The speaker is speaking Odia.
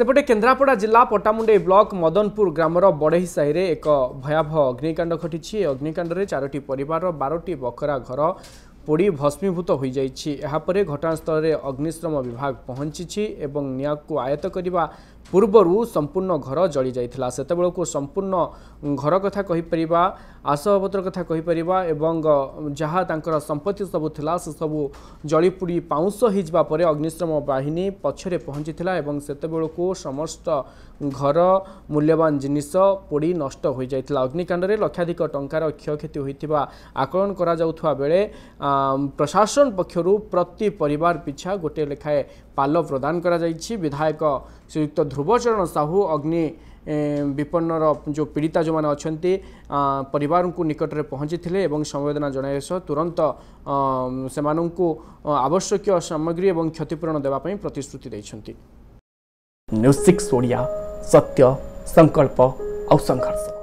ସେପଟେ କେନ୍ଦ୍ରାପଡ଼ା ଜିଲ୍ଲା ପଟ୍ଟାମୁଣ୍ଡେଇ ବ୍ଲକ ମଦନପୁର ଗ୍ରାମର ବଡ଼େହି ସାହିରେ ଏକ ଭୟାବହ ଅଗ୍ନିକାଣ୍ଡ ଘଟିଛି ଅଗ୍ନିକାଣ୍ଡରେ ଚାରୋଟି ପରିବାରର ବାରଟି ବକରା ଘର ପୋଡ଼ି ଭସ୍ମୀଭୂତ ହୋଇଯାଇଛି ଏହାପରେ ଘଟଣାସ୍ଥଳରେ ଅଗ୍ନିଶ୍ରମ ବିଭାଗ ପହଞ୍ଚିଛି ଏବଂ ନିଆଁକୁ ଆୟତ୍ତ କରିବା ପୂର୍ବରୁ ସମ୍ପୂର୍ଣ୍ଣ ଘର ଜଳିଯାଇଥିଲା ସେତେବେଳକୁ ସମ୍ପୂର୍ଣ୍ଣ ଘର କଥା କହିପାରିବା ଆସବାବପତ୍ର କଥା କହିପାରିବା ଏବଂ ଯାହା ତାଙ୍କର ସମ୍ପତ୍ତି ସବୁ ଥିଲା ସେସବୁ ଜଳିପୋଡ଼ି ପାଉଁଶ ହୋଇଯିବା ପରେ ଅଗ୍ନିଶମ ବାହିନୀ ପଛରେ ପହଞ୍ଚିଥିଲା ଏବଂ ସେତେବେଳକୁ ସମସ୍ତ ଘର ମୂଲ୍ୟବାନ ଜିନିଷ ପୋଡ଼ି ନଷ୍ଟ ହୋଇଯାଇଥିଲା ଅଗ୍ନିକାଣ୍ଡରେ ଲକ୍ଷାଧିକ ଟଙ୍କାର କ୍ଷୟକ୍ଷତି ହୋଇଥିବା ଆକଳନ କରାଯାଉଥିବା ବେଳେ ପ୍ରଶାସନ ପକ୍ଷରୁ ପ୍ରତି ପରିବାର ପିଛା ଗୋଟିଏ ଲେଖାଏଁ ପାଲ ପ୍ରଦାନ କରାଯାଇଛି ବିଧାୟକ ଶ୍ରୀଯୁକ୍ତ ଧ୍ରୁବଚରଣ ସାହୁ ଅଗ୍ନି ବିପନ୍ନର ଯେଉଁ ପୀଡ଼ିତା ଯେଉଁମାନେ ଅଛନ୍ତି ପରିବାରଙ୍କୁ ନିକଟରେ ପହଞ୍ଚିଥିଲେ ଏବଂ ସମ୍ବେଦନା ଜଣାଇବା ସହ ତୁରନ୍ତ ସେମାନଙ୍କୁ ଆବଶ୍ୟକୀୟ ସାମଗ୍ରୀ ଏବଂ କ୍ଷତିପୂରଣ ଦେବା ପାଇଁ ପ୍ରତିଶ୍ରୁତି ଦେଇଛନ୍ତି ନ୍ୟୁଜ୍ ସିକ୍ସ ଓଡ଼ିଆ ସତ୍ୟ ସଂକଳ୍ପ ଆଉ ସଂଘର୍ଷ